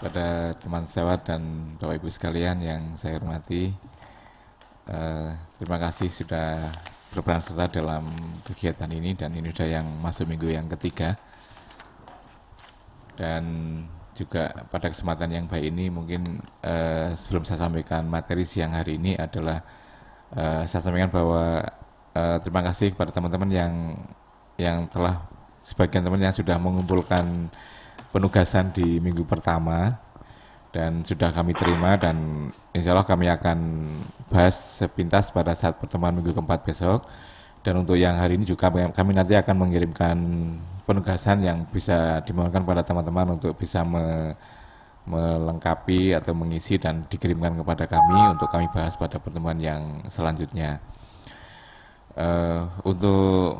Pada teman sewat dan Bapak Ibu sekalian yang saya hormati, eh, terima kasih sudah berperan serta dalam kegiatan ini dan ini sudah yang masuk minggu yang ketiga. Dan juga pada kesempatan yang baik ini mungkin eh, sebelum saya sampaikan materi siang hari ini adalah eh, saya sampaikan bahwa eh, terima kasih kepada teman-teman yang yang telah sebagian teman yang sudah mengumpulkan penugasan di minggu pertama dan sudah kami terima dan insya Allah kami akan bahas sepintas pada saat pertemuan minggu keempat besok dan untuk yang hari ini juga kami nanti akan mengirimkan penugasan yang bisa dimohonkan pada teman-teman untuk bisa me melengkapi atau mengisi dan dikirimkan kepada kami untuk kami bahas pada pertemuan yang selanjutnya. Uh, untuk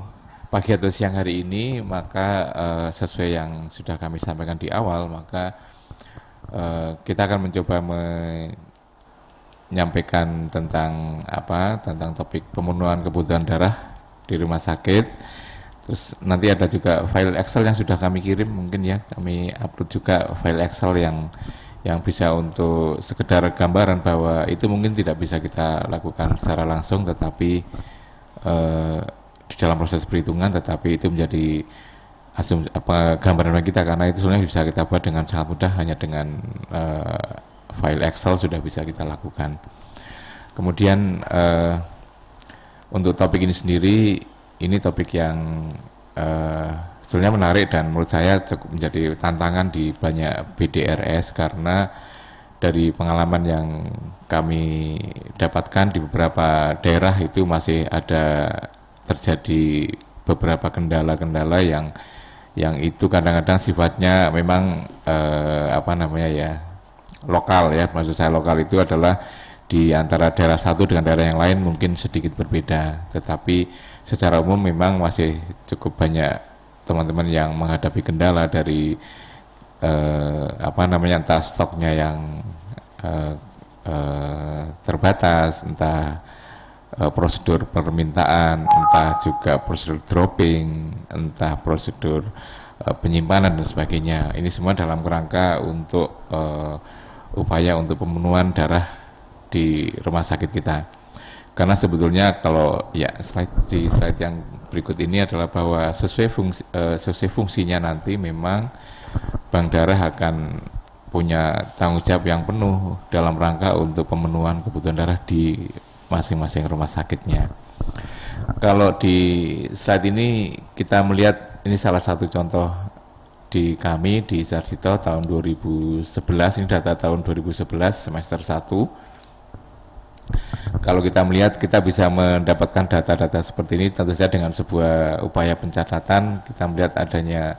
pagi atau siang hari ini maka uh, sesuai yang sudah kami sampaikan di awal maka uh, kita akan mencoba menyampaikan tentang apa tentang topik pemenuhan kebutuhan darah di rumah sakit terus nanti ada juga file Excel yang sudah kami kirim mungkin ya kami upload juga file Excel yang yang bisa untuk sekedar gambaran bahwa itu mungkin tidak bisa kita lakukan secara langsung tetapi eh, dalam proses perhitungan tetapi itu menjadi asum apa gambaran kita karena itu sebenarnya bisa kita buat dengan sangat mudah hanya dengan uh, file Excel sudah bisa kita lakukan. Kemudian uh, untuk topik ini sendiri ini topik yang uh, sebenarnya menarik dan menurut saya cukup menjadi tantangan di banyak BDRS karena dari pengalaman yang kami dapatkan di beberapa daerah itu masih ada terjadi beberapa kendala-kendala yang yang itu kadang-kadang sifatnya memang eh, apa namanya ya lokal ya maksud saya lokal itu adalah di antara daerah satu dengan daerah yang lain mungkin sedikit berbeda tetapi secara umum memang masih cukup banyak teman-teman yang menghadapi kendala dari eh, apa namanya entah stoknya yang eh, eh, terbatas entah Eh, prosedur permintaan, entah juga prosedur dropping, entah prosedur eh, penyimpanan dan sebagainya. Ini semua dalam kerangka untuk uh, upaya untuk pemenuhan darah di rumah sakit kita. Karena sebetulnya kalau ya slide di slide yang berikut ini adalah bahwa sesuai fungsi, uh, sesuai fungsinya nanti memang bank darah akan punya tanggung jawab yang penuh dalam rangka untuk pemenuhan kebutuhan darah di masing-masing rumah sakitnya. Kalau di saat ini kita melihat ini salah satu contoh di kami di Sarjito tahun 2011 ini data tahun 2011 semester 1 kalau kita melihat kita bisa mendapatkan data-data seperti ini tentu saja dengan sebuah upaya pencatatan kita melihat adanya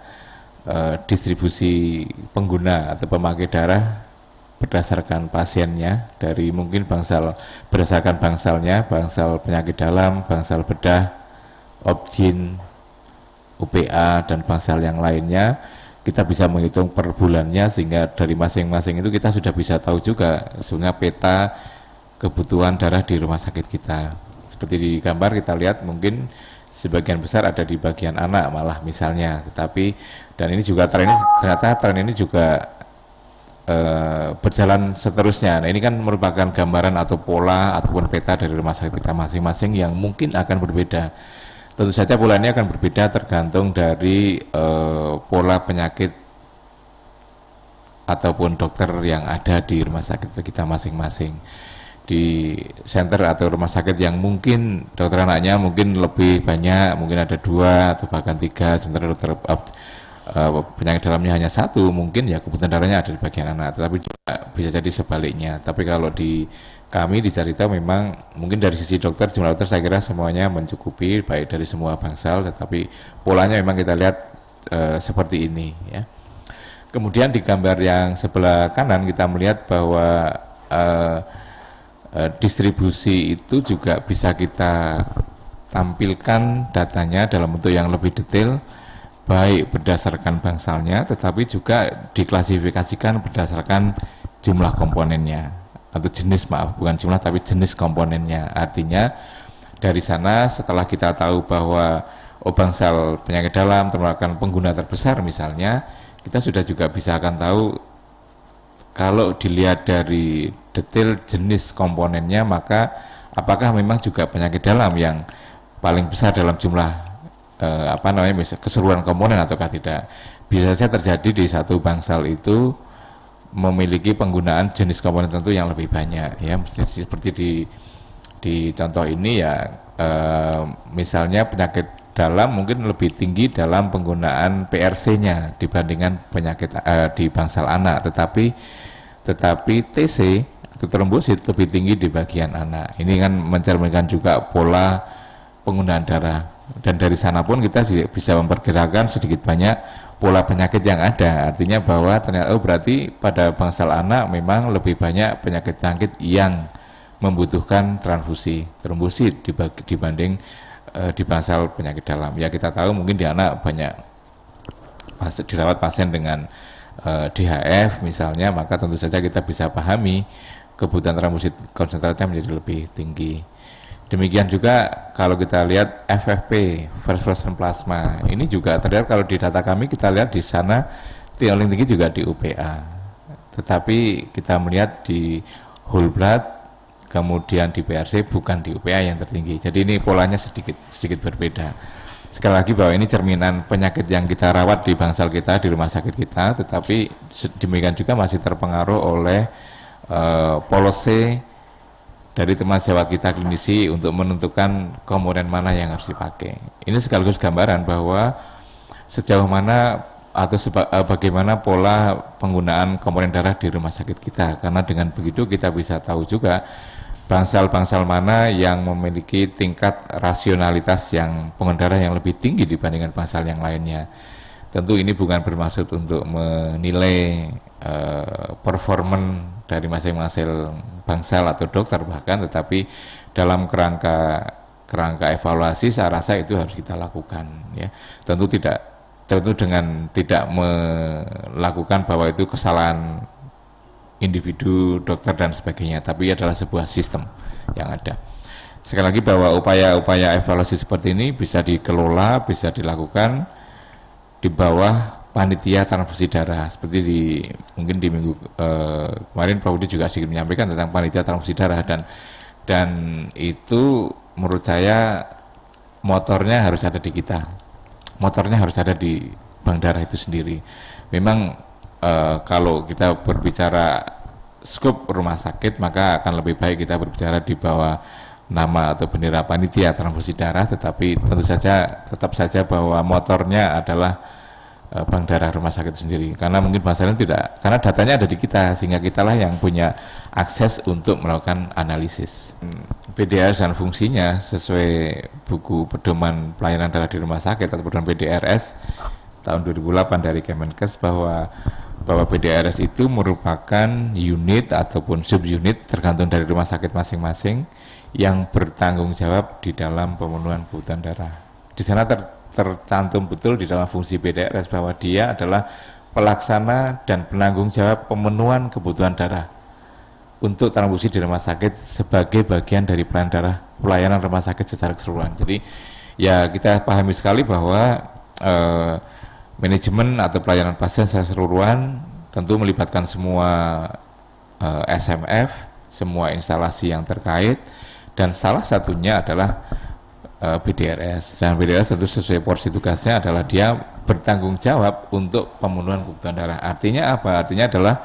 eh, distribusi pengguna atau pemakai darah berdasarkan pasiennya dari mungkin bangsal berdasarkan bangsalnya bangsal penyakit dalam bangsal bedah objin UPA dan bangsal yang lainnya kita bisa menghitung per bulannya sehingga dari masing-masing itu kita sudah bisa tahu juga sebenarnya peta kebutuhan darah di rumah sakit kita seperti di gambar kita lihat mungkin sebagian besar ada di bagian anak malah misalnya tetapi dan ini juga tren ini ternyata tren ini juga Eh, berjalan seterusnya. Nah ini kan merupakan gambaran atau pola ataupun peta dari rumah sakit kita masing-masing yang mungkin akan berbeda. Tentu saja pola ini akan berbeda tergantung dari uh, pola penyakit ataupun dokter yang ada di rumah sakit kita masing-masing di center atau rumah sakit yang mungkin dokter anaknya mungkin lebih banyak mungkin ada dua atau bahkan tiga sementara dokter eh, uh, penyakit dalamnya hanya satu mungkin ya kebutuhan darahnya ada di bagian anak tetapi juga bisa jadi sebaliknya tapi kalau di kami di cerita memang mungkin dari sisi dokter jumlah dokter saya kira semuanya mencukupi baik dari semua bangsal tetapi polanya memang kita lihat uh, seperti ini ya kemudian di gambar yang sebelah kanan kita melihat bahwa uh, uh, distribusi itu juga bisa kita tampilkan datanya dalam bentuk yang lebih detail baik berdasarkan bangsalnya tetapi juga diklasifikasikan berdasarkan jumlah komponennya atau jenis maaf bukan jumlah tapi jenis komponennya artinya dari sana setelah kita tahu bahwa obang sel penyakit dalam merupakan pengguna terbesar misalnya kita sudah juga bisa akan tahu kalau dilihat dari detail jenis komponennya maka apakah memang juga penyakit dalam yang paling besar dalam jumlah eh, apa namanya bisa keseluruhan komponen ataukah tidak bisa saja terjadi di satu bangsal itu memiliki penggunaan jenis komponen tentu yang lebih banyak ya seperti di di contoh ini ya eh, misalnya penyakit dalam mungkin lebih tinggi dalam penggunaan PRC-nya dibandingkan penyakit eh, di bangsal anak tetapi tetapi TC atau itu lebih tinggi di bagian anak. Ini kan mencerminkan juga pola penggunaan darah dan dari sana pun kita bisa memperkirakan sedikit banyak pola penyakit yang ada artinya bahwa ternyata oh berarti pada bangsal anak memang lebih banyak penyakit bangkit yang membutuhkan transfusi trombosit dibanding e, di bangsal penyakit dalam ya kita tahu mungkin di anak banyak dirawat pasien dengan e, eh, DHF misalnya maka tentu saja kita bisa pahami kebutuhan trombosit konsentratnya menjadi lebih tinggi Demikian juga kalau kita lihat FFP, first Frozen plasma. Ini juga terlihat kalau di data kami kita lihat di sana tiolin tinggi juga di UPA. Tetapi kita melihat di whole blood kemudian di PRC bukan di UPA yang tertinggi. Jadi ini polanya sedikit sedikit berbeda. Sekali lagi bahwa ini cerminan penyakit yang kita rawat di bangsal kita di rumah sakit kita, tetapi demikian juga masih terpengaruh oleh uh, dari teman sejawat kita klinisi untuk menentukan komponen mana yang harus dipakai. Ini sekaligus gambaran bahwa sejauh mana atau seba, eh, bagaimana pola penggunaan komponen darah di rumah sakit kita karena dengan begitu kita bisa tahu juga bangsal-bangsal mana yang memiliki tingkat rasionalitas yang pengendara yang lebih tinggi dibandingkan bangsal yang lainnya. Tentu ini bukan bermaksud untuk menilai uh, performan dari masing-masing bangsal atau dokter bahkan, tetapi dalam kerangka kerangka evaluasi saya rasa itu harus kita lakukan ya. Tentu tidak tentu dengan tidak melakukan bahwa itu kesalahan individu, dokter dan sebagainya, tapi adalah sebuah sistem yang ada. Sekali lagi bahwa upaya-upaya evaluasi seperti ini bisa dikelola, bisa dilakukan di bawah panitia transfusi darah seperti di mungkin di minggu eh, kemarin Pak Budi juga sedikit menyampaikan tentang panitia transfusi darah dan dan itu menurut saya motornya harus ada di kita motornya harus ada di bank darah itu sendiri memang eh, kalau kita berbicara scope rumah sakit maka akan lebih baik kita berbicara di bawah nama atau bendera panitia transfusi darah tetapi tentu saja tetap saja bahwa motornya adalah uh, bank darah rumah sakit sendiri karena mungkin masalahnya tidak karena datanya ada di kita sehingga kitalah yang punya akses untuk melakukan analisis hmm. PDRS dan fungsinya sesuai buku pedoman pelayanan darah di rumah sakit atau pedoman PDRS tahun 2008 dari Kemenkes bahwa bahwa PDRS itu merupakan unit ataupun subunit tergantung dari rumah sakit masing-masing yang bertanggung jawab di dalam pemenuhan kebutuhan darah. Di sana ter, tercantum betul di dalam fungsi PDRS bahwa dia adalah pelaksana dan penanggung jawab pemenuhan kebutuhan darah untuk transfusi di rumah sakit sebagai bagian dari pelayanan darah pelayanan rumah sakit secara keseluruhan. Jadi ya kita pahami sekali bahwa eh, manajemen atau pelayanan pasien secara keseluruhan tentu melibatkan semua uh, eh, SMF, semua instalasi yang terkait dan salah satunya adalah uh, eh, BDRS. Dan BDRS tentu sesuai porsi tugasnya adalah dia bertanggung jawab untuk pemenuhan kebutuhan darah. Artinya apa? Artinya adalah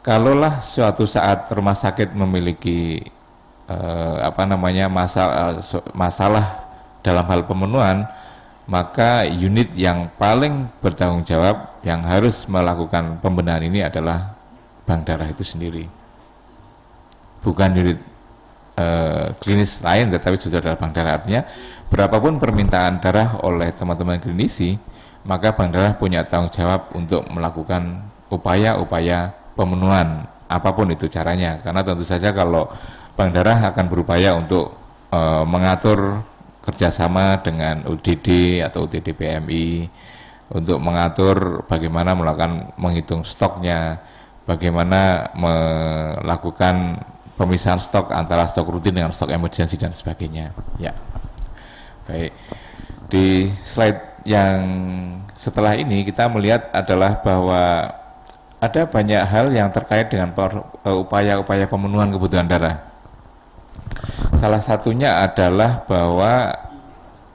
kalaulah suatu saat rumah sakit memiliki uh, apa namanya masalah masalah dalam hal pemenuhan maka unit yang paling bertanggung jawab yang harus melakukan pembenahan ini adalah bank darah itu sendiri bukan unit eh, klinis lain tetapi sudah adalah bank darah artinya berapapun permintaan darah oleh teman-teman klinisi maka bank darah punya tanggung jawab untuk melakukan upaya-upaya pemenuhan apapun itu caranya karena tentu saja kalau bank darah akan berupaya untuk e, mengatur kerjasama dengan UDD atau UTD PMI untuk mengatur bagaimana melakukan menghitung stoknya, bagaimana melakukan pemisahan stok antara stok rutin dengan stok emergensi dan sebagainya. Ya, baik. Di slide yang setelah ini kita melihat adalah bahwa ada banyak hal yang terkait dengan eh, upaya-upaya pemenuhan kebutuhan darah. Salah satunya adalah bahwa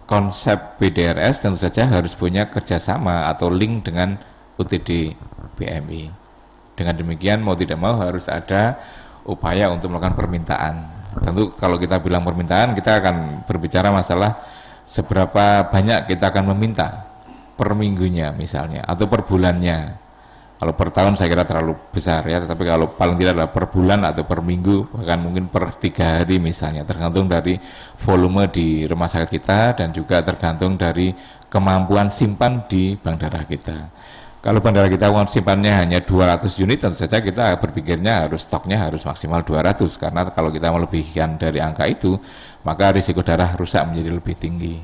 konsep BDRS tentu saja harus punya kerjasama atau link dengan UTD BMI. Dengan demikian mau tidak mau harus ada upaya untuk melakukan permintaan. Tentu kalau kita bilang permintaan kita akan berbicara masalah seberapa banyak kita akan meminta per minggunya misalnya atau per bulannya kalau per tahun saya kira terlalu besar ya, tetapi kalau paling tidak adalah per bulan atau per minggu, bahkan mungkin per tiga hari misalnya, tergantung dari volume di rumah sakit kita dan juga tergantung dari kemampuan simpan di bank darah kita. Kalau bank darah kita uang simpannya hanya 200 unit, tentu saja kita berpikirnya harus stoknya harus maksimal 200, karena kalau kita melebihkan dari angka itu, maka risiko darah rusak menjadi lebih tinggi.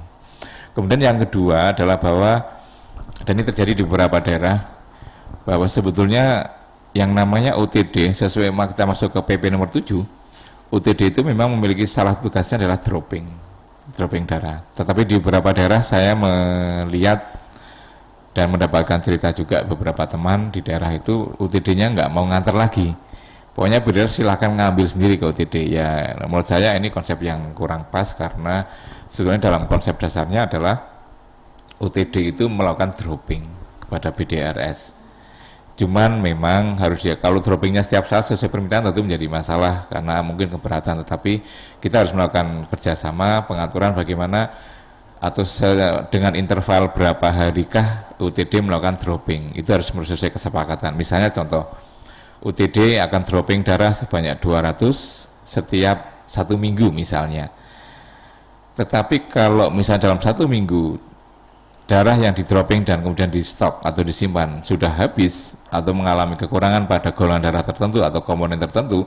Kemudian yang kedua adalah bahwa, dan ini terjadi di beberapa daerah, bahwa sebetulnya yang namanya UTD sesuai kita masuk ke PP nomor 7 UTD itu memang memiliki salah tugasnya adalah dropping dropping darah tetapi di beberapa daerah saya melihat dan mendapatkan cerita juga beberapa teman di daerah itu UTD-nya nggak mau ngantar lagi pokoknya beda silahkan ngambil sendiri ke UTD ya menurut saya ini konsep yang kurang pas karena sebenarnya dalam konsep dasarnya adalah UTD itu melakukan dropping kepada BDRS Cuman memang harus ya kalau droppingnya setiap saat sesuai permintaan tentu menjadi masalah karena mungkin keberatan. Tetapi kita harus melakukan kerjasama pengaturan bagaimana atau dengan interval berapa harikah UTD melakukan dropping. Itu harus menurut kesepakatan. Misalnya contoh UTD akan dropping darah sebanyak 200 setiap satu minggu misalnya. Tetapi kalau misalnya dalam satu minggu darah yang di dropping dan kemudian di stop atau disimpan sudah habis atau mengalami kekurangan pada golongan darah tertentu atau komponen tertentu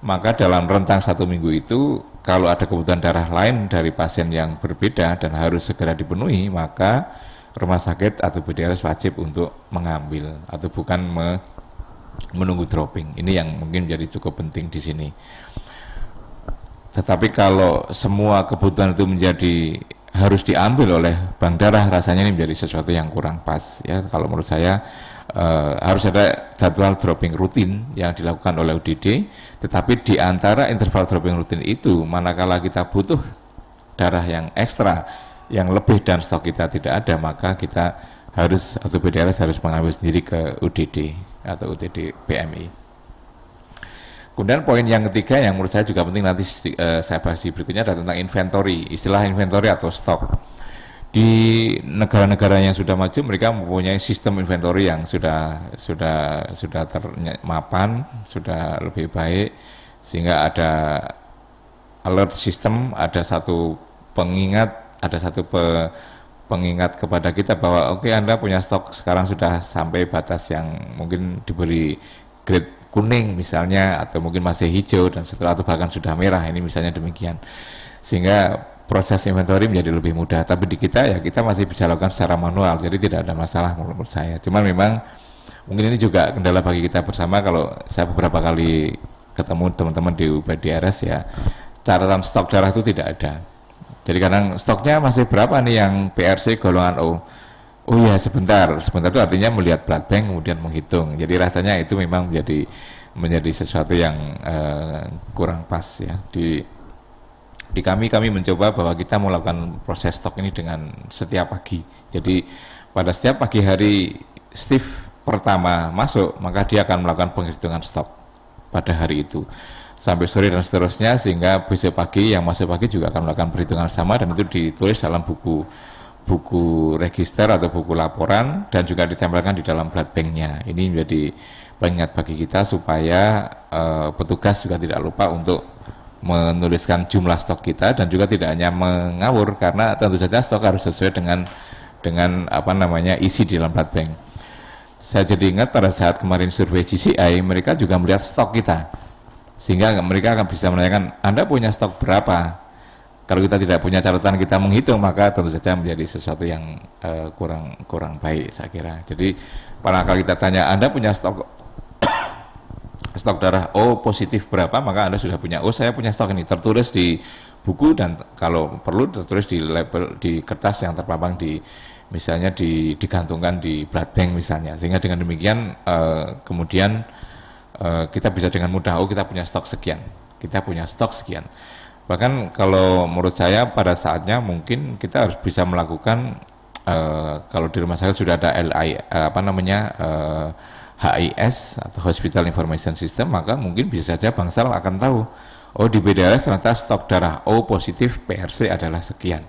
maka dalam rentang satu minggu itu kalau ada kebutuhan darah lain dari pasien yang berbeda dan harus segera dipenuhi maka rumah sakit atau BDRS wajib untuk mengambil atau bukan me menunggu dropping ini yang mungkin menjadi cukup penting di sini tetapi kalau semua kebutuhan itu menjadi harus diambil oleh bank darah rasanya ini menjadi sesuatu yang kurang pas ya kalau menurut saya uh, harus ada jadwal dropping rutin yang dilakukan oleh UDD tetapi di antara interval dropping rutin itu manakala kita butuh darah yang ekstra yang lebih dan stok kita tidak ada maka kita harus atau BDRS harus mengambil sendiri ke UDD atau UDD PMI Kemudian poin yang ketiga yang menurut saya juga penting nanti uh, saya bahas di berikutnya adalah tentang inventory, istilah inventory atau stok. Di negara-negara yang sudah maju mereka mempunyai sistem inventory yang sudah sudah sudah termapan, sudah lebih baik sehingga ada alert system, ada satu pengingat, ada satu pe, pengingat kepada kita bahwa oke okay, Anda punya stok sekarang sudah sampai batas yang mungkin diberi grade kuning misalnya atau mungkin masih hijau dan setelah itu bahkan sudah merah ini misalnya demikian sehingga proses inventory menjadi lebih mudah tapi di kita ya kita masih bisa lakukan secara manual jadi tidak ada masalah menurut saya cuman memang mungkin ini juga kendala bagi kita bersama kalau saya beberapa kali ketemu teman-teman di UPDRS ya catatan stok darah itu tidak ada jadi kadang stoknya masih berapa nih yang PRC golongan O Oh iya sebentar, sebentar itu artinya melihat blood bank kemudian menghitung. Jadi rasanya itu memang menjadi menjadi sesuatu yang uh, kurang pas ya di di kami kami mencoba bahwa kita melakukan proses stok ini dengan setiap pagi. Jadi pada setiap pagi hari Steve pertama masuk maka dia akan melakukan penghitungan stok pada hari itu sampai sore dan seterusnya sehingga besok pagi yang masuk pagi juga akan melakukan perhitungan sama dan itu ditulis dalam buku buku register atau buku laporan dan juga ditempelkan di dalam blood banknya. Ini menjadi pengingat bagi kita supaya uh, petugas juga tidak lupa untuk menuliskan jumlah stok kita dan juga tidak hanya mengawur karena tentu saja stok harus sesuai dengan dengan apa namanya isi di dalam blood bank. Saya jadi ingat pada saat kemarin survei GCI mereka juga melihat stok kita sehingga mereka akan bisa menanyakan Anda punya stok berapa kalau kita tidak punya catatan kita menghitung maka tentu saja menjadi sesuatu yang uh, kurang kurang baik saya kira. Jadi pada kalau kita tanya Anda punya stok stok darah O positif berapa maka Anda sudah punya oh saya punya stok ini tertulis di buku dan kalau perlu tertulis di label di kertas yang terpampang di misalnya di digantungkan di blood bank misalnya sehingga dengan demikian uh, kemudian uh, kita bisa dengan mudah oh kita punya stok sekian kita punya stok sekian Bahkan kalau menurut saya pada saatnya mungkin kita harus bisa melakukan uh, kalau di rumah sakit sudah ada LI uh, eh, apa namanya uh, eh, HIS atau Hospital Information System maka mungkin bisa saja bangsal akan tahu oh di BDRS ternyata stok darah O positif PRC adalah sekian.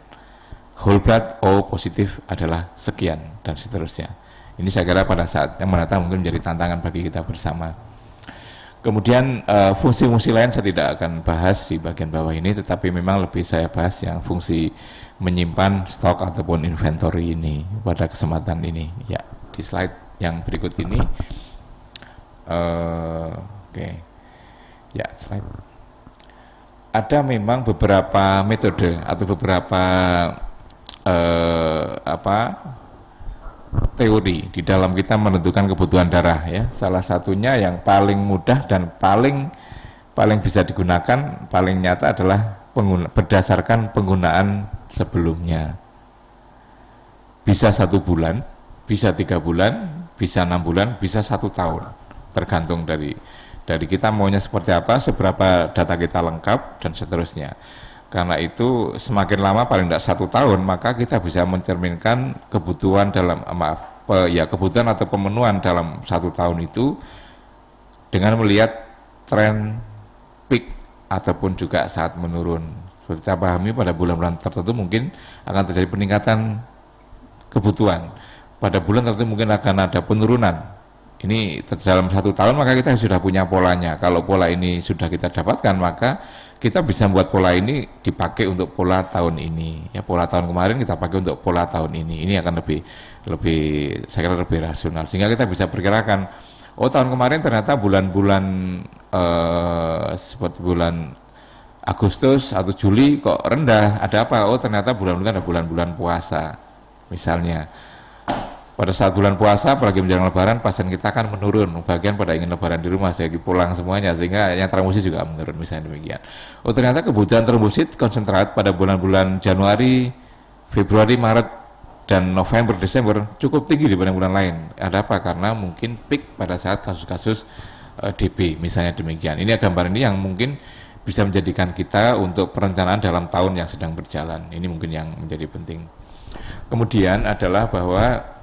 Whole blood O positif adalah sekian dan seterusnya. Ini saya kira pada saat yang mendatang mungkin menjadi tantangan bagi kita bersama. Kemudian eh, fungsi-fungsi lain saya tidak akan bahas di bagian bawah ini, tetapi memang lebih saya bahas yang fungsi menyimpan stok ataupun inventory ini pada kesempatan ini. Ya, di slide yang berikut ini. Uh, Oke, okay. ya slide. Ada memang beberapa metode atau beberapa uh, apa teori di dalam kita menentukan kebutuhan darah ya. Salah satunya yang paling mudah dan paling paling bisa digunakan, paling nyata adalah pengguna, berdasarkan penggunaan sebelumnya. Bisa satu bulan, bisa tiga bulan, bisa enam bulan, bisa satu tahun, tergantung dari dari kita maunya seperti apa, seberapa data kita lengkap dan seterusnya. Karena itu semakin lama paling tidak satu tahun maka kita bisa mencerminkan kebutuhan dalam eh, maaf ya kebutuhan atau pemenuhan dalam satu tahun itu dengan melihat tren peak ataupun juga saat menurun. Seperti kita pahami pada bulan-bulan tertentu mungkin akan terjadi peningkatan kebutuhan. Pada bulan tertentu mungkin akan ada penurunan ini dalam satu tahun maka kita sudah punya polanya. Kalau pola ini sudah kita dapatkan maka kita bisa membuat pola ini dipakai untuk pola tahun ini. Ya pola tahun kemarin kita pakai untuk pola tahun ini. Ini akan lebih lebih saya kira lebih rasional sehingga kita bisa perkirakan oh tahun kemarin ternyata bulan-bulan eh, seperti bulan Agustus atau Juli kok rendah. Ada apa? Oh ternyata bulan-bulan ada bulan-bulan puasa misalnya pada saat bulan puasa apalagi menjelang lebaran pasien kita akan menurun bagian pada ingin lebaran di rumah sehingga pulang semuanya sehingga yang termusi juga menurun misalnya demikian oh ternyata kebutuhan termusit konsentrat pada bulan-bulan Januari Februari Maret dan November Desember cukup tinggi dibanding bulan lain ada apa karena mungkin peak pada saat kasus-kasus uh, eh, DB misalnya demikian ini gambar ini yang mungkin bisa menjadikan kita untuk perencanaan dalam tahun yang sedang berjalan ini mungkin yang menjadi penting kemudian adalah bahwa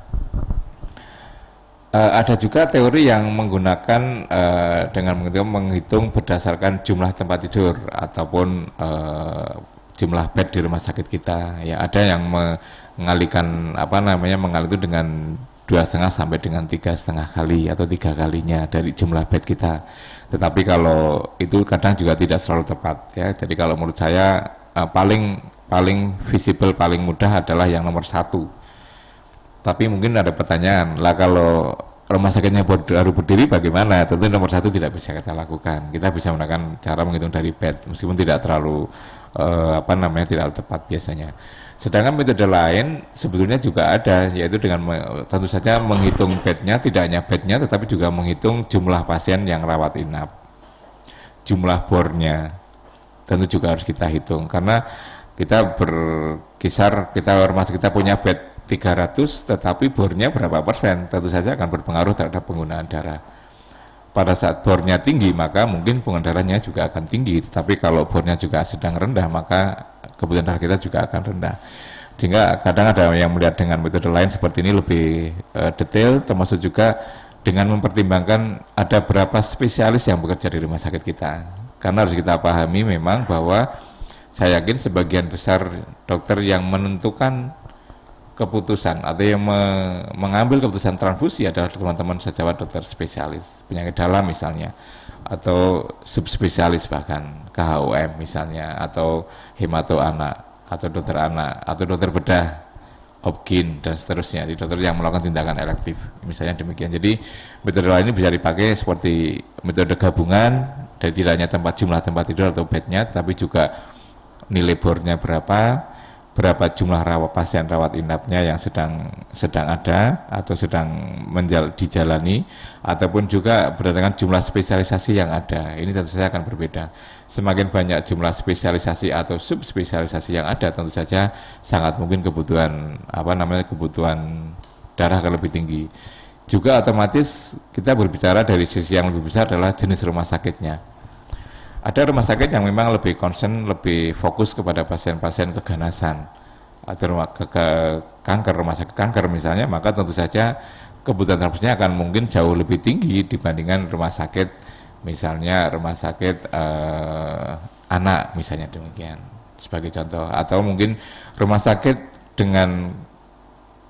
Uh, ada juga teori yang menggunakan uh, dengan menghitung berdasarkan jumlah tempat tidur ataupun uh, jumlah bed di rumah sakit kita. Ya ada yang mengalihkan apa namanya mengalir itu dengan dua setengah sampai dengan tiga setengah kali atau tiga kalinya dari jumlah bed kita. Tetapi kalau itu kadang juga tidak selalu tepat ya. Jadi kalau menurut saya paling paling visible paling mudah adalah yang nomor satu tapi mungkin ada pertanyaan lah kalau rumah sakitnya baru berdiri bagaimana? Tentu nomor satu tidak bisa kita lakukan. Kita bisa menggunakan cara menghitung dari bed meskipun tidak terlalu eh, apa namanya tidak tepat biasanya. Sedangkan metode lain sebetulnya juga ada, yaitu dengan tentu saja menghitung bednya, tidak hanya bednya, tetapi juga menghitung jumlah pasien yang rawat inap, jumlah bornya, tentu juga harus kita hitung karena kita berkisar, kita rumah kita punya bed 300 tetapi bornya berapa persen tentu saja akan berpengaruh terhadap penggunaan darah pada saat bornya tinggi maka mungkin penggunaan darahnya juga akan tinggi tetapi kalau bornya juga sedang rendah maka kebutuhan darah kita juga akan rendah sehingga kadang ada yang melihat dengan metode lain seperti ini lebih uh, detail termasuk juga dengan mempertimbangkan ada berapa spesialis yang bekerja di rumah sakit kita karena harus kita pahami memang bahwa saya yakin sebagian besar dokter yang menentukan keputusan atau yang me mengambil keputusan transfusi adalah teman-teman sejawat dokter spesialis penyakit dalam misalnya atau subspesialis bahkan KHOM misalnya atau hemato anak atau dokter anak atau dokter bedah obgyn dan seterusnya di dokter yang melakukan tindakan elektif misalnya demikian jadi metode lain ini bisa dipakai seperti metode gabungan dari tidak hanya tempat jumlah tempat tidur atau bednya tapi juga nilai bornya berapa berapa jumlah rawat pasien rawat inapnya yang sedang sedang ada atau sedang menjal, dijalani ataupun juga berdasarkan jumlah spesialisasi yang ada. Ini tentu saja akan berbeda. Semakin banyak jumlah spesialisasi atau subspesialisasi yang ada tentu saja sangat mungkin kebutuhan apa namanya kebutuhan darah akan lebih tinggi. Juga otomatis kita berbicara dari sisi yang lebih besar adalah jenis rumah sakitnya ada rumah sakit yang memang lebih concern, lebih fokus kepada pasien-pasien keganasan atau rumah, ke, ke kanker rumah sakit kanker misalnya, maka tentu saja kebutuhan transfusinya akan mungkin jauh lebih tinggi dibandingkan rumah sakit misalnya rumah sakit eh, anak misalnya demikian sebagai contoh atau mungkin rumah sakit dengan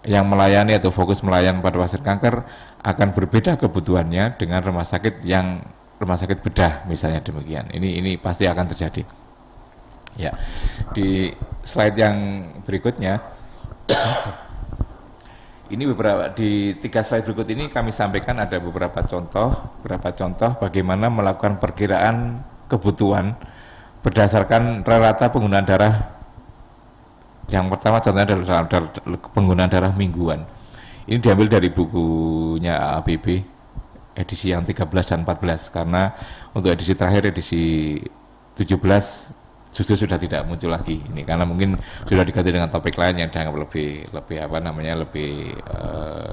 yang melayani atau fokus melayani pada pasien kanker akan berbeda kebutuhannya dengan rumah sakit yang rumah sakit bedah misalnya demikian. Ini ini pasti akan terjadi. Ya. Di slide yang berikutnya ini beberapa di tiga slide berikut ini kami sampaikan ada beberapa contoh, beberapa contoh bagaimana melakukan perkiraan kebutuhan berdasarkan rata rata penggunaan darah. Yang pertama contohnya adalah penggunaan darah mingguan. Ini diambil dari bukunya ABB edisi yang 13 dan 14 karena untuk edisi terakhir edisi 17 justru sudah tidak muncul lagi ini karena mungkin sudah diganti dengan topik lain yang dianggap lebih lebih apa namanya lebih uh,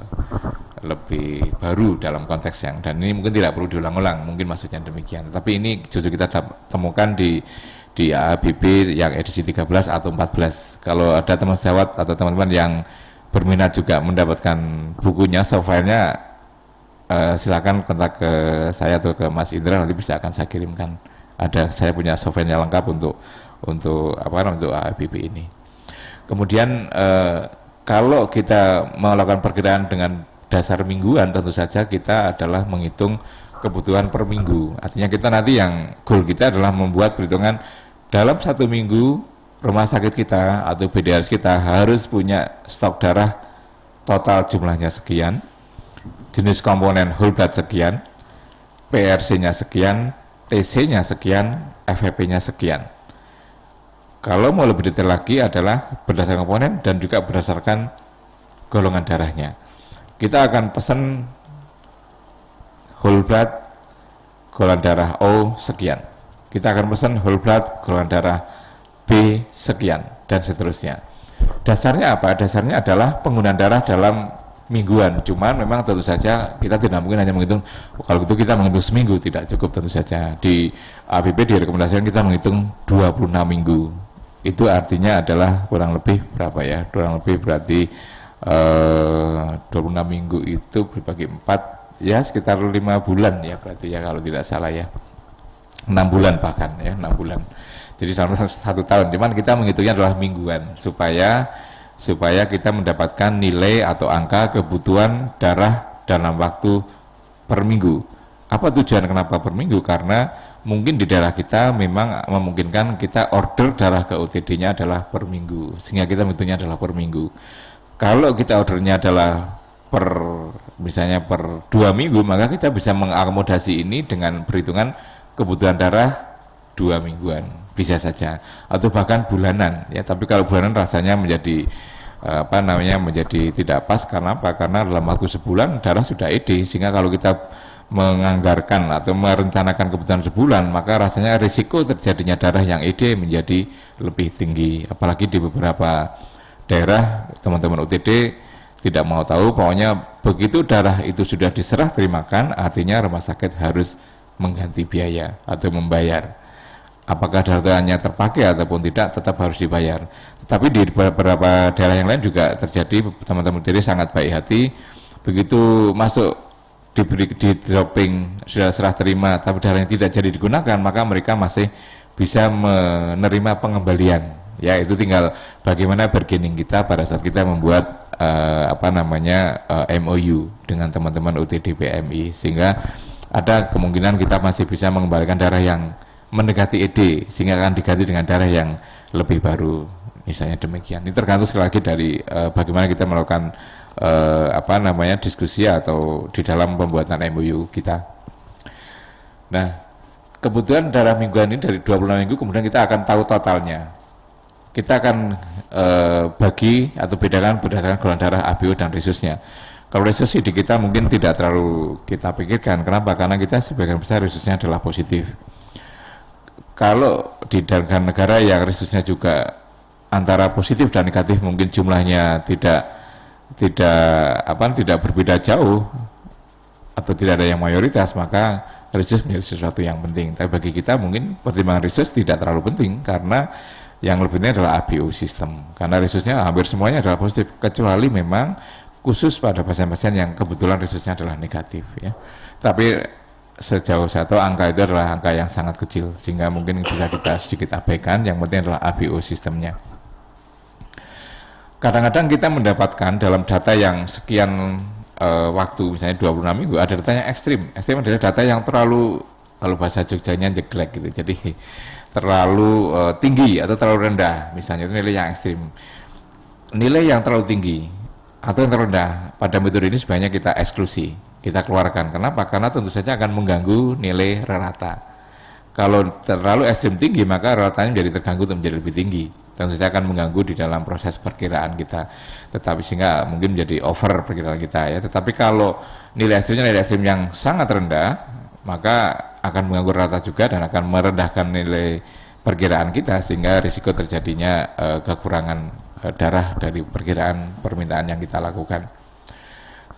lebih baru dalam konteks yang dan ini mungkin tidak perlu diulang-ulang mungkin maksudnya demikian tapi ini justru kita temukan di di ABB yang edisi 13 atau 14 kalau ada teman sejawat atau teman-teman yang berminat juga mendapatkan bukunya softwarenya uh, silakan kontak ke saya atau ke Mas Indra nanti bisa akan saya kirimkan ada saya punya softwarenya lengkap untuk untuk apa kan, untuk APP ini. Kemudian uh, kalau kita melakukan perkiraan dengan dasar mingguan tentu saja kita adalah menghitung kebutuhan per minggu. Artinya kita nanti yang goal kita adalah membuat perhitungan dalam satu minggu rumah sakit kita atau BDRS kita harus punya stok darah total jumlahnya sekian jenis komponen whole blood sekian, PRC-nya sekian, TC-nya sekian, FVP-nya sekian. Kalau mau lebih detail lagi adalah berdasarkan komponen dan juga berdasarkan golongan darahnya. Kita akan pesan whole blood golongan darah O sekian. Kita akan pesan whole blood golongan darah B sekian dan seterusnya. Dasarnya apa? Dasarnya adalah penggunaan darah dalam mingguan. Cuman memang tentu saja kita tidak mungkin hanya menghitung oh, kalau itu kita menghitung seminggu tidak cukup tentu saja. Di di rekomendasikan kita menghitung 26 minggu. Itu artinya adalah kurang lebih berapa ya? Kurang lebih berarti eh, 26 minggu itu berbagi empat ya sekitar 5 bulan ya berarti ya kalau tidak salah ya. 6 bulan bahkan ya, 6 bulan. Jadi selama satu tahun, cuman kita menghitungnya adalah mingguan supaya supaya kita mendapatkan nilai atau angka kebutuhan darah dalam waktu per minggu. Apa tujuan kenapa per minggu? Karena mungkin di daerah kita memang memungkinkan kita order darah ke otd nya adalah per minggu, sehingga kita butuhnya adalah per minggu. Kalau kita ordernya adalah per misalnya per dua minggu, maka kita bisa mengakomodasi ini dengan perhitungan kebutuhan darah dua mingguan bisa saja atau bahkan bulanan ya tapi kalau bulanan rasanya menjadi eh, apa namanya menjadi tidak pas karena apa karena dalam waktu sebulan darah sudah ED sehingga kalau kita menganggarkan atau merencanakan kebutuhan sebulan maka rasanya risiko terjadinya darah yang ED menjadi lebih tinggi apalagi di beberapa daerah teman-teman UTD tidak mau tahu pokoknya begitu darah itu sudah diserah terimakan artinya rumah sakit harus mengganti biaya atau membayar apakah datanya terpakai ataupun tidak tetap harus dibayar. Tetapi di beberapa daerah yang lain juga terjadi teman-teman diri sangat baik hati begitu masuk diberi di dropping sudah serah terima tapi yang tidak jadi digunakan maka mereka masih bisa menerima pengembalian ya itu tinggal bagaimana bargaining kita pada saat kita membuat uh, apa namanya uh, eh, MOU dengan teman-teman UTD PMI sehingga ada kemungkinan kita masih bisa mengembalikan darah yang mendekati ED sehingga akan diganti dengan darah yang lebih baru misalnya demikian ini tergantung sekali lagi dari uh, bagaimana kita melakukan uh, apa namanya diskusi atau di dalam pembuatan MOU kita nah kebutuhan darah mingguan ini dari 26 minggu kemudian kita akan tahu totalnya kita akan uh, bagi atau bedakan berdasarkan golongan darah ABO dan resusnya kalau resus di kita mungkin tidak terlalu kita pikirkan. Kenapa? Karena kita sebagian besar resusnya adalah positif. Kalau di dalam negara yang resusnya juga antara positif dan negatif mungkin jumlahnya tidak tidak apa tidak berbeda jauh atau tidak ada yang mayoritas maka risus menjadi sesuatu yang penting tapi bagi kita mungkin pertimbangan resus tidak terlalu penting karena yang lebih penting adalah ABO sistem karena resusnya hampir semuanya adalah positif kecuali memang khusus pada pasien-pasien yang kebetulan resusnya adalah negatif ya tapi sejauh satu angka itu adalah angka yang sangat kecil sehingga mungkin bisa kita sedikit abaikan yang penting adalah ABO sistemnya kadang-kadang kita mendapatkan dalam data yang sekian e, waktu misalnya 26 minggu ada datanya ekstrim ekstrim adalah data yang terlalu kalau bahasa Jogjanya jeglek gitu jadi terlalu e, tinggi atau terlalu rendah misalnya itu nilai yang ekstrim nilai yang terlalu tinggi atau yang terendah pada metode ini sebenarnya kita eksklusi kita keluarkan. Kenapa? Karena tentu saja akan mengganggu nilai rata. Kalau terlalu ekstrim tinggi maka ratanya menjadi terganggu dan menjadi lebih tinggi. Tentu saja akan mengganggu di dalam proses perkiraan kita. Tetapi sehingga mungkin menjadi over perkiraan kita ya. Tetapi kalau nilai ekstrimnya nilai ekstrim yang sangat rendah maka akan mengganggu rata juga dan akan merendahkan nilai perkiraan kita sehingga risiko terjadinya uh, kekurangan uh, darah dari perkiraan permintaan yang kita lakukan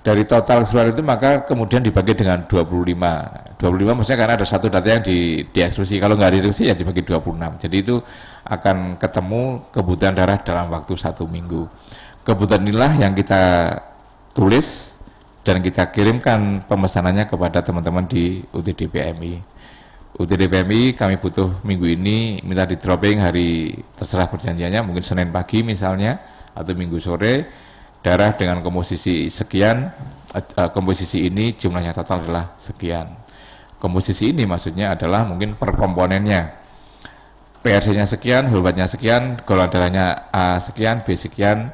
dari total keseluruhan itu maka kemudian dibagi dengan 25 25 maksudnya karena ada satu data yang di, dieksekusi kalau nggak direduksi ya dibagi 26 jadi itu akan ketemu kebutuhan darah dalam waktu satu minggu kebutuhan inilah yang kita tulis dan kita kirimkan pemesanannya kepada teman-teman di UTD PMI. UTD PMI kami butuh minggu ini minta di dropping hari terserah perjanjiannya mungkin Senin pagi misalnya atau minggu sore darah dengan komposisi sekian, uh, komposisi ini jumlahnya total adalah sekian. Komposisi ini maksudnya adalah mungkin per komponennya. PRC-nya sekian, hulbatnya sekian, golongan darahnya A sekian, B sekian,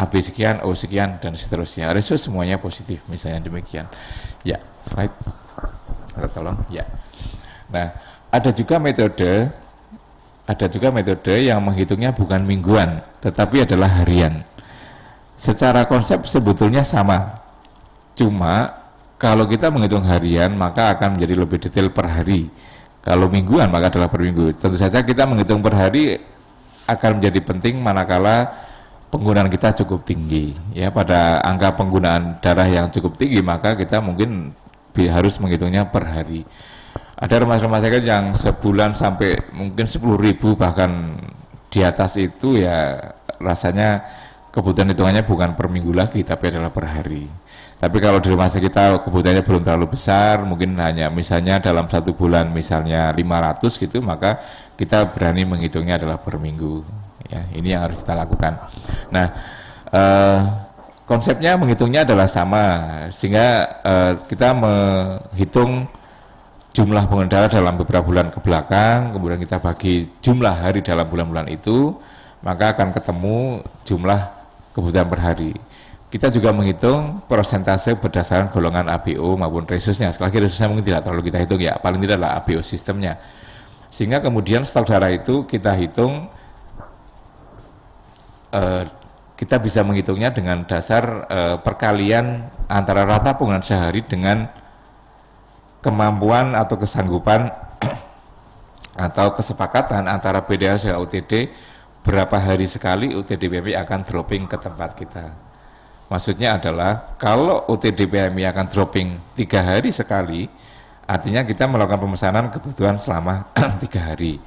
AB sekian, O sekian, dan seterusnya. Resus semuanya positif, misalnya demikian. Ya, slide. Tolong, ya. Nah, ada juga metode, ada juga metode yang menghitungnya bukan mingguan, tetapi adalah harian secara konsep sebetulnya sama. Cuma kalau kita menghitung harian maka akan menjadi lebih detail per hari. Kalau mingguan maka adalah per minggu. Tentu saja kita menghitung per hari akan menjadi penting manakala penggunaan kita cukup tinggi. Ya pada angka penggunaan darah yang cukup tinggi maka kita mungkin harus menghitungnya per hari. Ada rumah-rumah sakit yang sebulan sampai mungkin 10.000 bahkan di atas itu ya rasanya kebutuhan hitungannya bukan per minggu lagi tapi adalah per hari. Tapi kalau di rumah sakit kita kebutuhannya belum terlalu besar, mungkin hanya misalnya dalam satu bulan misalnya 500 gitu, maka kita berani menghitungnya adalah per minggu. Ya, ini yang harus kita lakukan. Nah, eh, konsepnya menghitungnya adalah sama, sehingga eh, kita menghitung jumlah pengendara dalam beberapa bulan ke belakang, kemudian kita bagi jumlah hari dalam bulan-bulan itu, maka akan ketemu jumlah kebutuhan per hari. Kita juga menghitung persentase berdasarkan golongan ABO maupun resusnya. Sekali lagi resusnya mungkin tidak terlalu kita hitung ya, paling tidak adalah ABO sistemnya. Sehingga kemudian stok darah itu kita hitung, eh, kita bisa menghitungnya dengan dasar eh, perkalian antara rata penggunaan sehari dengan kemampuan atau kesanggupan atau kesepakatan antara BDR dan OTD berapa hari sekali UTDPM akan dropping ke tempat kita. Maksudnya adalah kalau UTDPM akan dropping tiga hari sekali, artinya kita melakukan pemesanan kebutuhan selama tiga hari.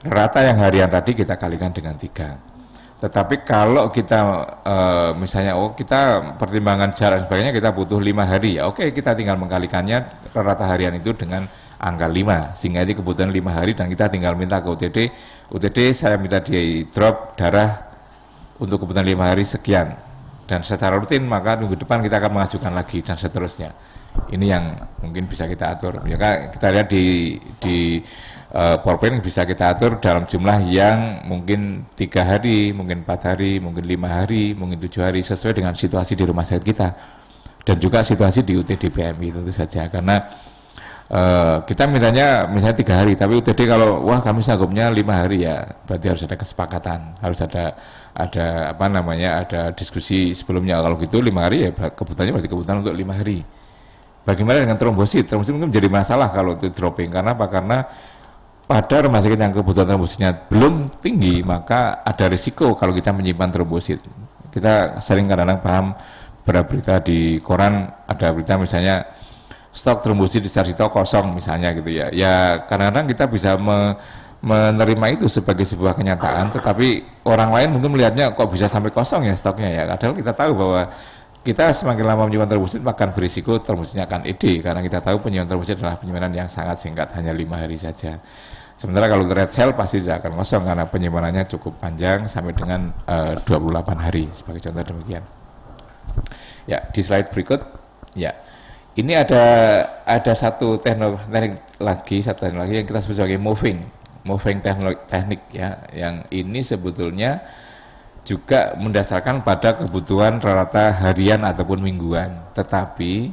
Rata yang harian tadi kita kalikan dengan tiga. Tetapi kalau kita e, misalnya oh kita pertimbangan jarak dan sebagainya kita butuh lima hari ya oke kita tinggal mengkalikannya rata harian itu dengan angka lima, sehingga itu kebutuhan lima hari dan kita tinggal minta ke UTD. UTD saya minta di drop darah untuk kebutuhan lima hari sekian dan secara rutin maka minggu depan kita akan mengajukan lagi dan seterusnya ini yang mungkin bisa kita atur ya kita lihat di di uh, powerpoint bisa kita atur dalam jumlah yang mungkin tiga hari mungkin empat hari mungkin lima hari mungkin tujuh hari sesuai dengan situasi di rumah sakit kita dan juga situasi di UTD PMI itu tentu saja karena Uh, kita mintanya misalnya tiga hari, tapi UTD kalau wah kami sanggupnya lima hari ya, berarti harus ada kesepakatan, harus ada ada apa namanya, ada diskusi sebelumnya. Kalau gitu lima hari ya kebutuhannya berarti kebutuhan untuk lima hari. Bagaimana dengan trombosit? Trombosit mungkin menjadi masalah kalau itu dropping. Karena apa? Karena pada rumah sakit yang kebutuhan trombositnya belum tinggi, maka ada risiko kalau kita menyimpan trombosit. Kita sering kadang-kadang paham berita di koran ada berita misalnya stok trombosit di Sarjito kosong misalnya gitu ya. Ya kadang-kadang kita bisa me menerima itu sebagai sebuah kenyataan, tetapi orang lain mungkin melihatnya kok bisa sampai kosong ya stoknya ya. Padahal kita tahu bahwa kita semakin lama menyimpan termusit maka berisiko termusitnya akan ED karena kita tahu penyimpanan termusit adalah penyimpanan yang sangat singkat hanya lima hari saja. Sementara kalau red cell pasti tidak akan kosong karena penyimpanannya cukup panjang sampai dengan eh, uh, 28 hari sebagai contoh demikian. Ya, di slide berikut ya ini ada ada satu teknik, teknik lagi, satu teknik lagi yang kita sebut sebagai moving, moving teknik, teknik ya, yang ini sebetulnya juga mendasarkan pada kebutuhan rata-rata harian ataupun mingguan. Tetapi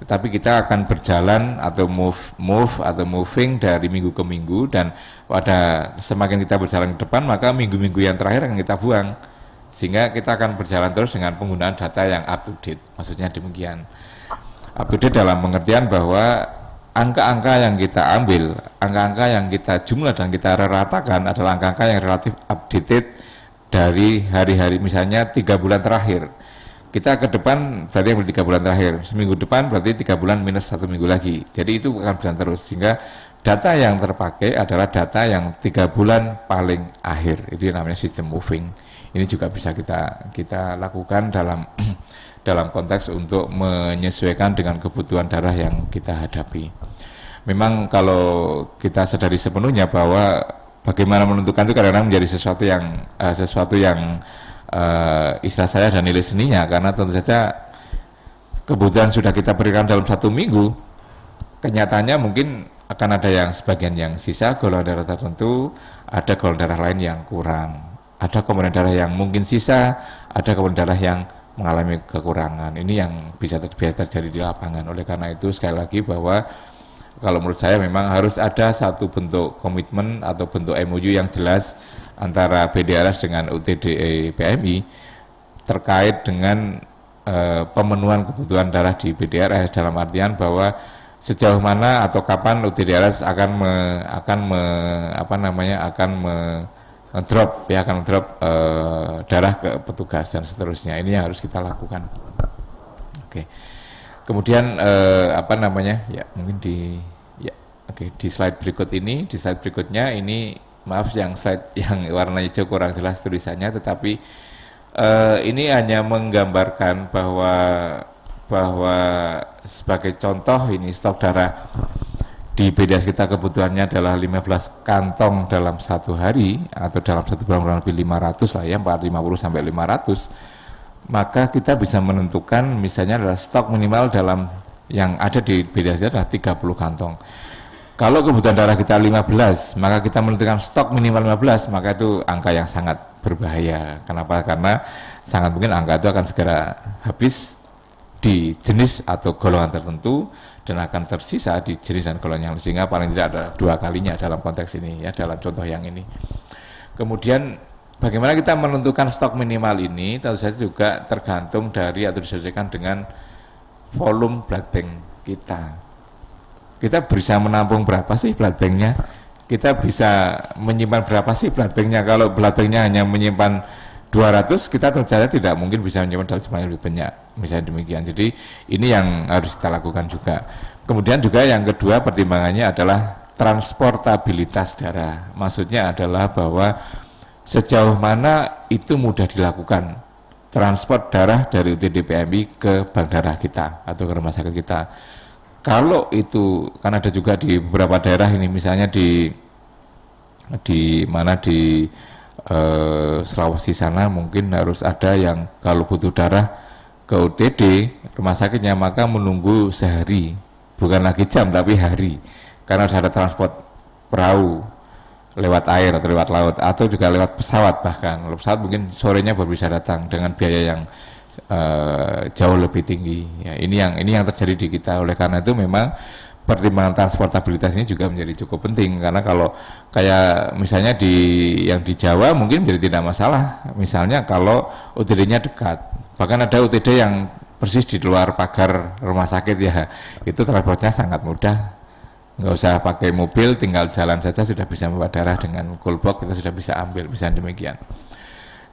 tetapi kita akan berjalan atau move move atau moving dari minggu ke minggu dan pada semakin kita berjalan ke depan maka minggu-minggu yang terakhir akan kita buang sehingga kita akan berjalan terus dengan penggunaan data yang up to date maksudnya demikian up to date dalam pengertian bahwa angka-angka yang kita ambil, angka-angka yang kita jumlah dan kita ratakan adalah angka-angka yang relatif updated dari hari-hari misalnya tiga bulan terakhir. Kita ke depan berarti yang tiga bulan terakhir, seminggu depan berarti tiga bulan minus satu minggu lagi. Jadi itu akan berjalan terus sehingga data yang terpakai adalah data yang tiga bulan paling akhir. Itu namanya sistem moving. Ini juga bisa kita kita lakukan dalam dalam konteks untuk menyesuaikan dengan kebutuhan darah yang kita hadapi. Memang kalau kita sadari sepenuhnya bahwa bagaimana menentukan itu kadang menjadi sesuatu yang uh, sesuatu yang uh, istilah saya dan nilai seninya karena tentu saja kebutuhan sudah kita berikan dalam satu minggu kenyataannya mungkin akan ada yang sebagian yang sisa golongan darah tertentu, ada golongan darah lain yang kurang, ada komponen darah yang mungkin sisa, ada komponen darah yang mengalami kekurangan. Ini yang bisa ter terjadi di lapangan. Oleh karena itu sekali lagi bahwa kalau menurut saya memang harus ada satu bentuk komitmen atau bentuk MOU yang jelas antara BDRS dengan UTDE PMI terkait dengan e, pemenuhan kebutuhan darah di BDRS dalam artian bahwa sejauh mana atau kapan UTDRS akan me, akan me, apa namanya akan me, Eh, drop ya akan drop e, darah ke petugas dan seterusnya. Ini yang harus kita lakukan. Oke. Kemudian e, apa namanya? Ya, mungkin di ya oke di slide berikut ini, di slide berikutnya ini maaf yang slide yang warna hijau kurang jelas tulisannya tetapi uh, ini hanya menggambarkan bahwa bahwa sebagai contoh ini stok darah di BDS kita kebutuhannya adalah 15 kantong dalam satu hari atau dalam satu bulan kurang lebih 500 lah ya 450 sampai 500 maka kita bisa menentukan misalnya adalah stok minimal dalam yang ada di BDS kita adalah 30 kantong kalau kebutuhan darah kita 15 maka kita menentukan stok minimal 15 maka itu angka yang sangat berbahaya kenapa? karena sangat mungkin angka itu akan segera habis di jenis atau golongan tertentu dan akan tersisa di jenis dan golongan yang sehingga paling tidak ada dua kalinya dalam konteks ini ya dalam contoh yang ini kemudian bagaimana kita menentukan stok minimal ini tentu saja juga tergantung dari atau disesuaikan dengan volume blood bank kita kita bisa menampung berapa sih blood banknya kita bisa menyimpan berapa sih blood banknya kalau blood banknya hanya menyimpan 200 kita terjalan tidak mungkin bisa menyimpan dalam jumlah yang lebih banyak misalnya demikian jadi ini yang harus kita lakukan juga kemudian juga yang kedua pertimbangannya adalah transportabilitas darah maksudnya adalah bahwa sejauh mana itu mudah dilakukan transport darah dari UTD ke bank darah kita atau ke rumah sakit kita kalau itu kan ada juga di beberapa daerah ini misalnya di di mana di eh, Sulawesi sana mungkin harus ada yang kalau butuh darah ke UTD rumah sakitnya maka menunggu sehari bukan lagi jam tapi hari karena sudah ada transport perahu lewat air atau lewat laut atau juga lewat pesawat bahkan lewat pesawat mungkin sorenya baru bisa datang dengan biaya yang eh, jauh lebih tinggi ya ini yang ini yang terjadi di kita oleh karena itu memang pertimbangan transportabilitas ini juga menjadi cukup penting karena kalau kayak misalnya di yang di Jawa mungkin menjadi tidak masalah misalnya kalau utd nya dekat bahkan ada UTD yang persis di luar pagar rumah sakit ya itu transportnya sangat mudah nggak usah pakai mobil tinggal jalan saja sudah bisa membawa darah dengan kulbok kita sudah bisa ambil bisa demikian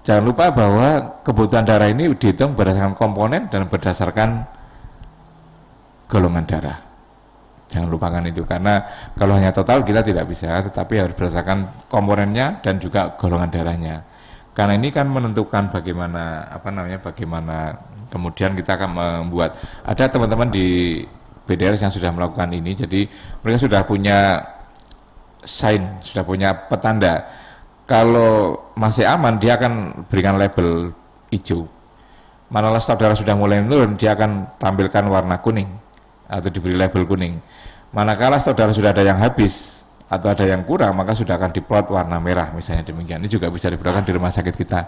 jangan lupa bahwa kebutuhan darah ini dihitung berdasarkan komponen dan berdasarkan golongan darah Jangan lupakan itu karena kalau hanya total kita tidak bisa, tetapi harus berdasarkan komponennya dan juga golongan darahnya. Karena ini kan menentukan bagaimana apa namanya bagaimana kemudian kita akan membuat ada teman-teman di BDR yang sudah melakukan ini, jadi mereka sudah punya sign, sudah punya petanda. Kalau masih aman, dia akan berikan label hijau. Mana lemak darah sudah mulai menurun, dia akan tampilkan warna kuning atau diberi label kuning. Manakala saudara sudah ada yang habis atau ada yang kurang, maka sudah akan diplot warna merah misalnya demikian. Ini juga bisa digunakan di rumah sakit kita.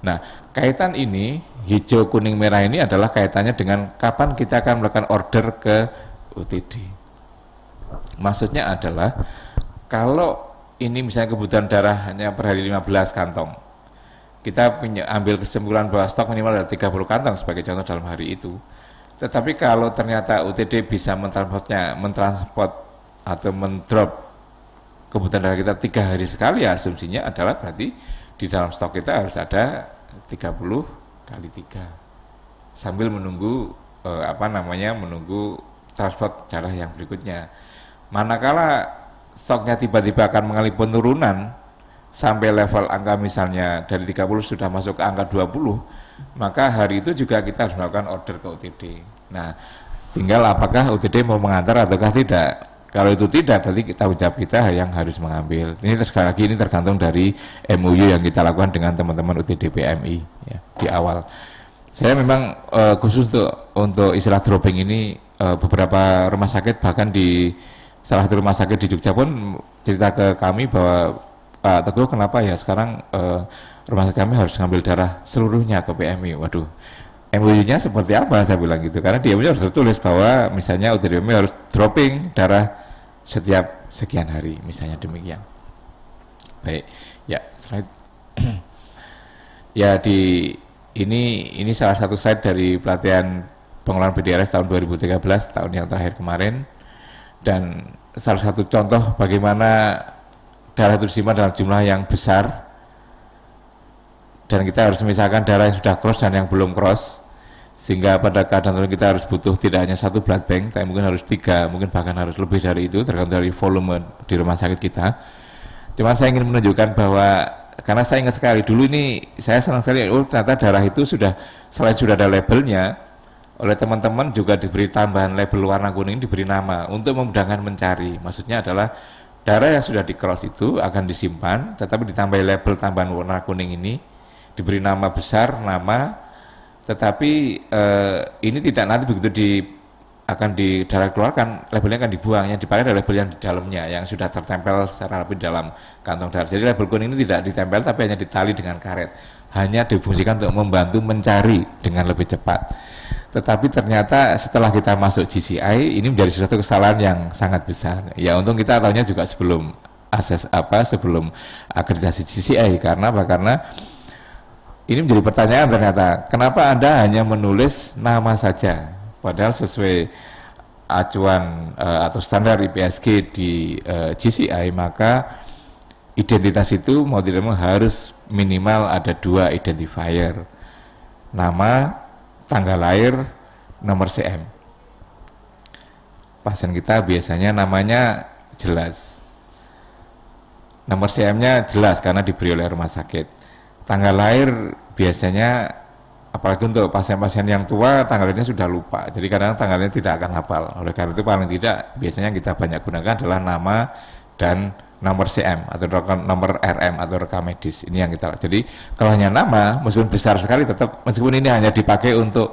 Nah, kaitan ini hijau, kuning, merah ini adalah kaitannya dengan kapan kita akan melakukan order ke UTD. Maksudnya adalah kalau ini misalnya kebutuhan darah hanya per hari 15 kantong, kita ambil kesimpulan bahwa stok minimal ada 30 kantong sebagai contoh dalam hari itu tetapi kalau ternyata UTD bisa mentransportnya, mentransport atau mendrop kebutuhan darah kita tiga hari sekali, ya asumsinya adalah berarti di dalam stok kita harus ada 30 kali tiga sambil menunggu eh, apa namanya menunggu transport darah yang berikutnya. Manakala stoknya tiba-tiba akan mengalami penurunan sampai level angka misalnya dari 30 sudah masuk ke angka 20, maka hari itu juga kita harus melakukan order ke OTD. Nah, tinggal apakah UTD mau mengantar ataukah tidak. Kalau itu tidak, berarti kita ucap kita yang harus mengambil. Ini sekali lagi ini tergantung dari MOU yang kita lakukan dengan teman-teman UTD PMI ya, di awal. Saya memang uh, khusus untuk untuk istilah dropping ini uh, beberapa rumah sakit bahkan di salah satu rumah sakit di Jogja pun cerita ke kami bahwa Pak Teguh kenapa ya sekarang uh, rumah sakit kami harus ngambil darah seluruhnya ke PMI. Waduh, MOU-nya seperti apa saya bilang gitu karena di MOU harus tertulis bahwa misalnya uderiumi harus dropping darah setiap sekian hari misalnya demikian baik ya slide ya di ini ini salah satu slide dari pelatihan pengelolaan BDRS tahun 2013 tahun yang terakhir kemarin dan salah satu contoh bagaimana darah itu disimpan dalam jumlah yang besar dan kita harus misalkan darah yang sudah cross dan yang belum cross sehingga pada keadaan kita harus butuh tidak hanya satu blood bank tapi mungkin harus tiga mungkin bahkan harus lebih dari itu tergantung dari volume di rumah sakit kita cuman saya ingin menunjukkan bahwa karena saya ingat sekali dulu ini saya senang sekali oh ternyata darah itu sudah selain sudah ada labelnya oleh teman-teman juga diberi tambahan label warna kuning diberi nama untuk memudahkan mencari maksudnya adalah darah yang sudah di cross itu akan disimpan tetapi ditambah label tambahan warna kuning ini diberi nama besar nama tetapi eh, ini tidak nanti begitu di akan di darah keluarkan labelnya akan dibuang yang dipakai adalah label yang di dalamnya yang sudah tertempel secara lebih dalam kantong darah jadi label kuning ini tidak ditempel tapi hanya ditali dengan karet hanya difungsikan untuk membantu mencari dengan lebih cepat tetapi ternyata setelah kita masuk GCI ini menjadi suatu kesalahan yang sangat besar ya untung kita tahunya juga sebelum akses apa sebelum akreditasi GCI karena apa karena ini menjadi pertanyaan ternyata. Kenapa Anda hanya menulis nama saja? Padahal sesuai acuan uh, atau standar IPSG di uh, eh, GCI maka identitas itu mau tidak mau harus minimal ada dua identifier nama, tanggal lahir, nomor CM. Pasien kita biasanya namanya jelas. Nomor CM-nya jelas karena diberi oleh rumah sakit tanggal lahir biasanya apalagi untuk pasien-pasien yang tua tanggalnya sudah lupa. Jadi kadang tanggalnya tidak akan hafal. Oleh karena itu paling tidak biasanya kita banyak gunakan adalah nama dan nomor CM atau nomor RM atau rekam medis ini yang kita jadi kalau hanya nama meskipun besar sekali tetap meskipun ini hanya dipakai untuk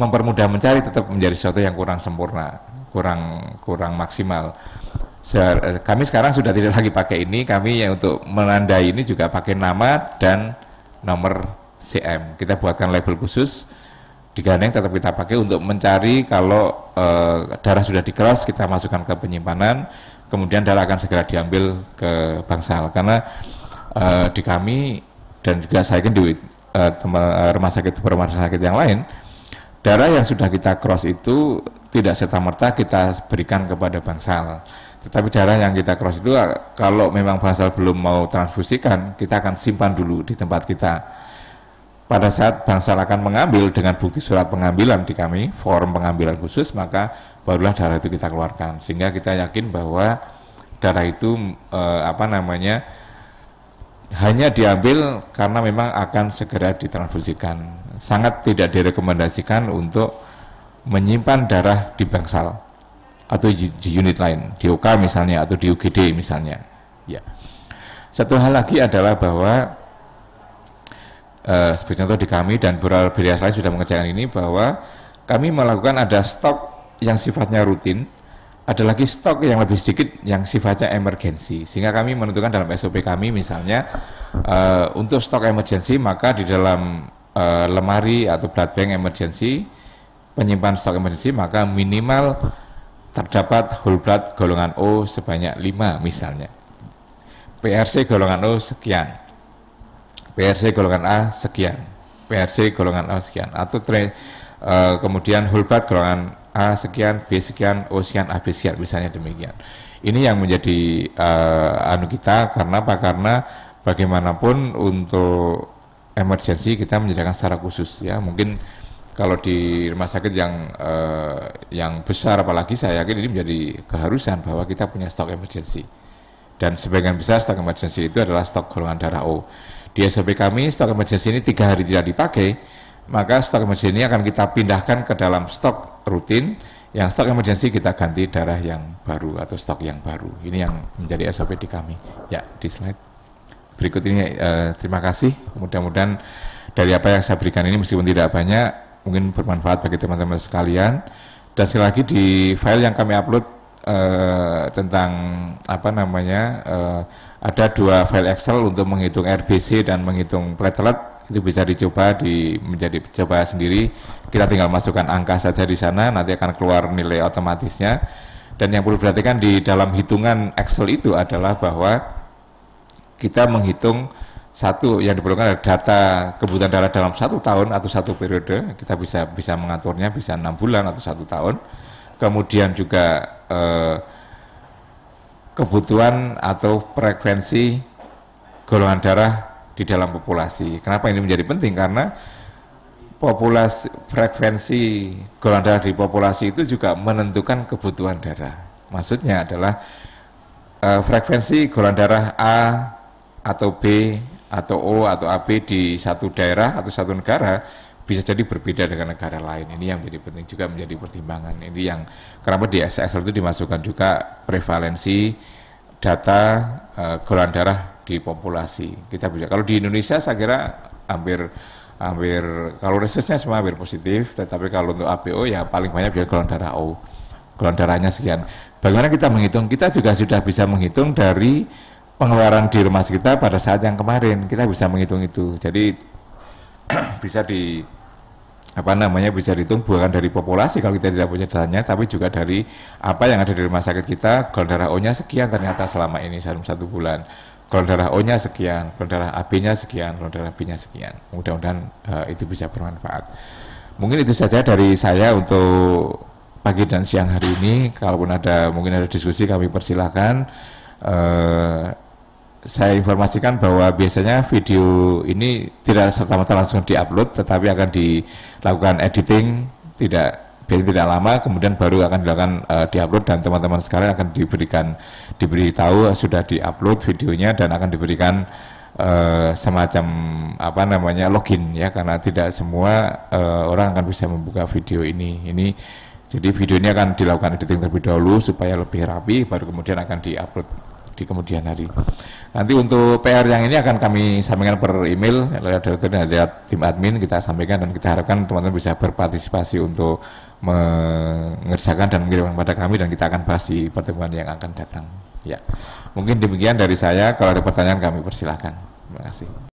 mempermudah mencari tetap menjadi sesuatu yang kurang sempurna kurang kurang maksimal kami sekarang sudah tidak lagi pakai ini kami yang untuk menandai ini juga pakai nama dan nomor CM. Kita buatkan label khusus digandeng tetap kita pakai untuk mencari kalau e, darah sudah di cross kita masukkan ke penyimpanan kemudian darah akan segera diambil ke bangsal karena e, di kami dan juga saya kan di e, rumah sakit rumah sakit yang lain darah yang sudah kita cross itu tidak serta merta kita berikan kepada bangsal tetapi darah yang kita cross itu eh, kalau memang basal belum mau transfusikan, kita akan simpan dulu di tempat kita. Pada saat bangsal akan mengambil dengan bukti surat pengambilan di kami, forum pengambilan khusus, maka barulah darah itu kita keluarkan. Sehingga kita yakin bahwa darah itu e, apa namanya hanya diambil karena memang akan segera ditransfusikan. Sangat tidak direkomendasikan untuk menyimpan darah di bangsal atau di unit lain, di OK misalnya atau di UGD misalnya. Ya. Satu hal lagi adalah bahwa uh, eh, sebagai contoh di kami dan beberapa bias lain sudah mengerjakan ini bahwa kami melakukan ada stok yang sifatnya rutin, ada lagi stok yang lebih sedikit yang sifatnya emergensi. Sehingga kami menentukan dalam SOP kami misalnya eh, untuk stok emergensi maka di dalam eh, lemari atau blood bank emergensi penyimpan stok emergensi maka minimal terdapat whole blood golongan O sebanyak 5 misalnya. PRC golongan O sekian. PRC golongan A sekian. PRC golongan O sekian atau tre, uh, kemudian whole blood golongan A sekian, B sekian, O sekian, A B sekian misalnya demikian. Ini yang menjadi uh, anu kita karena apa? Karena bagaimanapun untuk emergensi kita menjadikan secara khusus ya. Mungkin kalau di rumah sakit yang eh, yang besar apalagi saya yakin ini menjadi keharusan bahwa kita punya stok emergency dan sebagian besar stok emergency itu adalah stok golongan darah O di SOP kami stok emergency ini tiga hari tidak dipakai maka stok emergency ini akan kita pindahkan ke dalam stok rutin yang stok emergency kita ganti darah yang baru atau stok yang baru ini yang menjadi SOP di kami ya di slide berikut ini eh, terima kasih mudah-mudahan dari apa yang saya berikan ini meskipun tidak banyak mungkin bermanfaat bagi teman-teman sekalian. Dan sekali lagi di file yang kami upload eh, tentang apa namanya eh, ada dua file Excel untuk menghitung RBC dan menghitung platelet itu bisa dicoba di menjadi coba sendiri. Kita tinggal masukkan angka saja di sana, nanti akan keluar nilai otomatisnya. Dan yang perlu diperhatikan di dalam hitungan Excel itu adalah bahwa kita menghitung satu yang diperlukan adalah data kebutuhan darah dalam satu tahun atau satu periode kita bisa bisa mengaturnya bisa enam bulan atau satu tahun kemudian juga eh, kebutuhan atau frekuensi golongan darah di dalam populasi kenapa ini menjadi penting karena populasi frekuensi golongan darah di populasi itu juga menentukan kebutuhan darah maksudnya adalah eh, frekuensi golongan darah A atau B atau O atau AB di satu daerah atau satu negara bisa jadi berbeda dengan negara lain. Ini yang menjadi penting juga menjadi pertimbangan. Ini yang kenapa di SSL itu dimasukkan juga prevalensi data uh, eh, golongan darah di populasi. Kita bisa kalau di Indonesia saya kira hampir hampir kalau resesnya semua hampir positif, tetapi kalau untuk APO ya paling banyak biar golongan darah O. Golongan darahnya sekian. Bagaimana kita menghitung? Kita juga sudah bisa menghitung dari pengeluaran di rumah kita pada saat yang kemarin kita bisa menghitung itu jadi bisa di apa namanya bisa dihitung bukan dari populasi kalau kita tidak punya datanya tapi juga dari apa yang ada di rumah sakit kita gol darah O-nya sekian ternyata selama ini selama satu bulan gol darah O-nya sekian gol darah AB-nya sekian gol darah B-nya sekian mudah-mudahan uh, itu bisa bermanfaat mungkin itu saja dari saya untuk pagi dan siang hari ini kalaupun ada mungkin ada diskusi kami persilahkan Eh, saya informasikan bahwa biasanya video ini tidak serta-merta langsung diupload, tetapi akan dilakukan editing tidak biasanya tidak lama, kemudian baru akan dilakukan uh, diupload dan teman-teman sekarang akan diberikan diberitahu sudah diupload videonya dan akan diberikan uh, semacam apa namanya login ya karena tidak semua uh, orang akan bisa membuka video ini. Ini jadi videonya akan dilakukan editing terlebih dahulu supaya lebih rapi, baru kemudian akan diupload di kemudian hari. Nanti untuk PR yang ini akan kami sampaikan per email lewat dan lewat tim admin kita sampaikan dan kita harapkan teman-teman bisa berpartisipasi untuk mengerjakan dan mengirimkan kepada kami dan kita akan bahas di pertemuan yang akan datang. Ya, mungkin demikian dari saya. Kalau ada pertanyaan kami persilahkan. Terima kasih.